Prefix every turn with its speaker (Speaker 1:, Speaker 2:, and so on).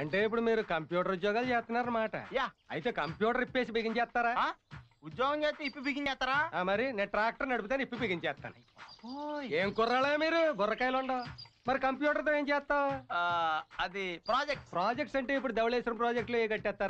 Speaker 1: అంటే ఇప్పుడు మీరు కంప్యూటర్ ఉద్యోగాలు చేస్తున్నారు యా అయితే కంప్యూటర్ ఇప్పేసి బిగించేస్తారా ఉద్యోగం చేస్తే ఇప్పి బిగించేస్తారా మరి నేను ట్రాక్టర్ నడిపితే ఇప్పి బిగించేస్తాను ఏం కుర్రాలే మీరు గుర్రకాయలు ఉండవు మరి కంప్యూటర్తో ఏం చేస్తావు
Speaker 2: అది ప్రాజెక్ట్ ప్రాజెక్ట్స్ అంటే ఇప్పుడు ధవళేశ్వరం ప్రాజెక్టులు ఏ కట్టేస్తారు